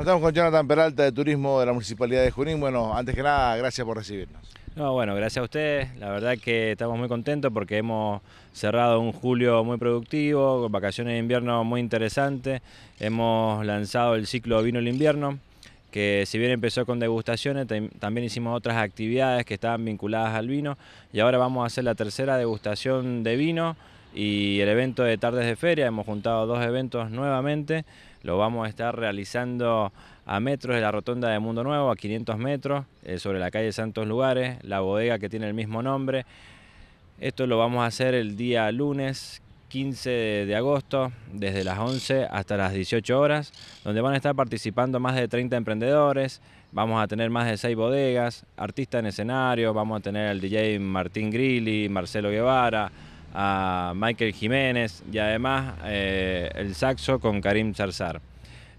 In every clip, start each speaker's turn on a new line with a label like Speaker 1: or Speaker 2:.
Speaker 1: estamos con Jonathan Peralta de Turismo de la Municipalidad de Junín. Bueno, antes que nada, gracias por recibirnos.
Speaker 2: No, bueno, gracias a ustedes. La verdad que estamos muy contentos porque hemos cerrado un julio muy productivo, con vacaciones de invierno muy interesantes. Hemos lanzado el ciclo Vino el Invierno, que si bien empezó con degustaciones, también hicimos otras actividades que estaban vinculadas al vino. Y ahora vamos a hacer la tercera degustación de vino y el evento de tardes de feria. Hemos juntado dos eventos nuevamente lo vamos a estar realizando a metros de la rotonda de Mundo Nuevo, a 500 metros, eh, sobre la calle Santos Lugares, la bodega que tiene el mismo nombre. Esto lo vamos a hacer el día lunes 15 de agosto, desde las 11 hasta las 18 horas, donde van a estar participando más de 30 emprendedores, vamos a tener más de 6 bodegas, artistas en escenario, vamos a tener al DJ Martín Grilli, Marcelo Guevara, a Michael Jiménez y además eh, el saxo con Karim Charzar.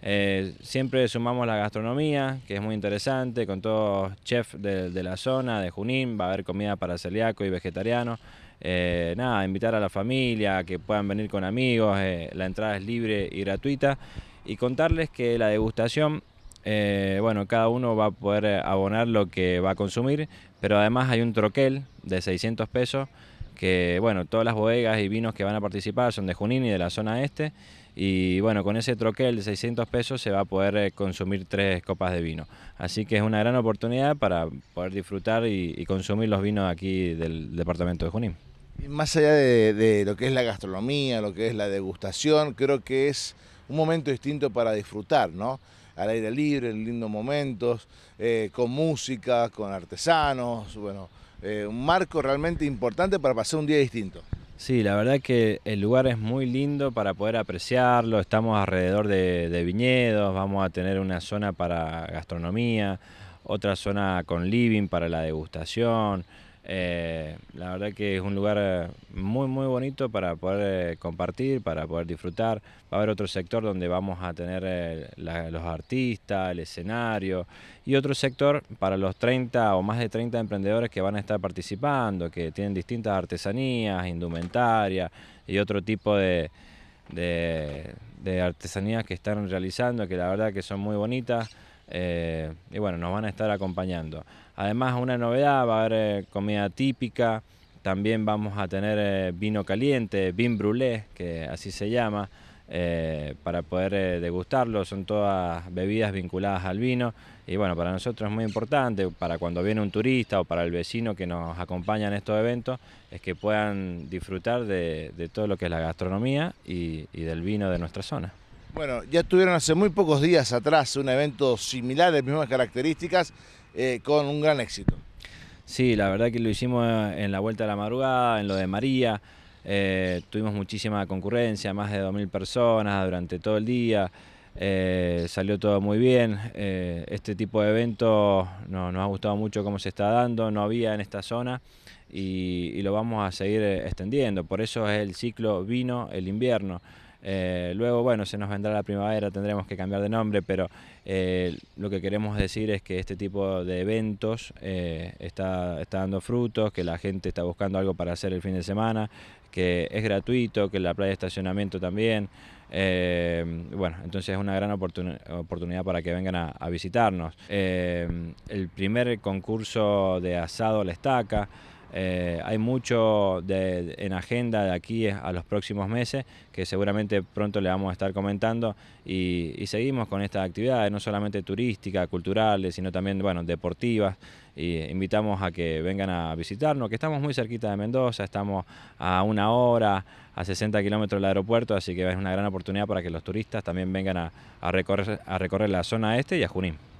Speaker 2: Eh, siempre sumamos la gastronomía, que es muy interesante, con todos chefs de, la zona, de Junín, va a haber comida para celíaco y vegetariano. Eh, nada, invitar a la familia, que puedan venir con amigos, la entrada es libre y gratuita. Y contarles que la degustación, bueno, cada uno va a poder abonar lo que va a consumir, pero además hay un troquel de 600 pesos que bueno, todas las bodegas y vinos que van a participar son de Junín y de la zona este, y bueno, con ese troquel de 600 pesos se va a poder eh, consumir tres copas de vino. Así que es una gran oportunidad para poder disfrutar y, consumir los vinos aquí del departamento de Junín.
Speaker 1: Más allá de, lo que es la gastronomía, lo que es la degustación, creo que es un momento distinto para disfrutar, ¿no? Al aire libre, en lindos momentos, eh, con música, con artesanos, bueno, eh, un marco realmente importante para pasar un día distinto.
Speaker 2: Sí, la verdad que el lugar es muy lindo para poder apreciarlo. Estamos alrededor de, viñedos, vamos a tener una zona para gastronomía, otra zona con living para la degustación, eh, la verdad que es un lugar eh, muy, muy bonito para poder eh, compartir, para poder disfrutar. Va a haber otro sector donde vamos a tener los artistas, el escenario y otro sector para los 30 o más de 30 emprendedores que van a estar participando, que tienen distintas artesanías, indumentaria y otro tipo de artesanías que están realizando, que la verdad que son muy bonitas. Eh, y bueno, nos van a estar acompañando. Además, una novedad, va a haber eh, comida típica, también vamos a tener eh, vino caliente, vin brulé, que así se llama, para poder degustarlo. Son todas bebidas vinculadas al vino. Y bueno, para nosotros es muy importante, para cuando viene un turista o para el vecino que nos acompaña en estos eventos, es que puedan disfrutar de, todo lo que es la gastronomía y del vino de nuestra zona.
Speaker 1: Bueno, ya tuvieron hace muy pocos días atrás un evento similar, de mismas características, eh, con un gran éxito. Sí,
Speaker 2: la verdad que lo hicimos eh, en la Vuelta de la Madrugada, en lo de María. Eh, tuvimos muchísima concurrencia, más de 2.000 personas durante todo el día. salió todo muy bien. este tipo de evento nos ha gustado mucho cómo se está dando, no había en esta zona y lo vamos a seguir extendiendo. Por eso es el ciclo vino el invierno. Eh, luego, bueno, se nos vendrá la primavera, tendremos que cambiar de nombre, pero eh, lo que queremos decir es que este tipo de eventos eh, está, dando frutos, que la gente está buscando algo para hacer el fin de semana, que es gratuito, que la playa de estacionamiento también. bueno, entonces es una gran oportunidad para que vengan a, visitarnos. el primer concurso de asado a la estaca. Eh, hay mucho en agenda de aquí eh, a los próximos meses que seguramente pronto le vamos a estar comentando y, seguimos con estas actividades, no solamente turísticas, culturales, sino también bueno, deportivas. Y invitamos a que vengan a visitarnos, que estamos muy cerquita de Mendoza, estamos a una hora, a 60 kilómetros del aeropuerto, así que es una gran oportunidad para que los turistas también vengan a recorrer la zona este y a Junín.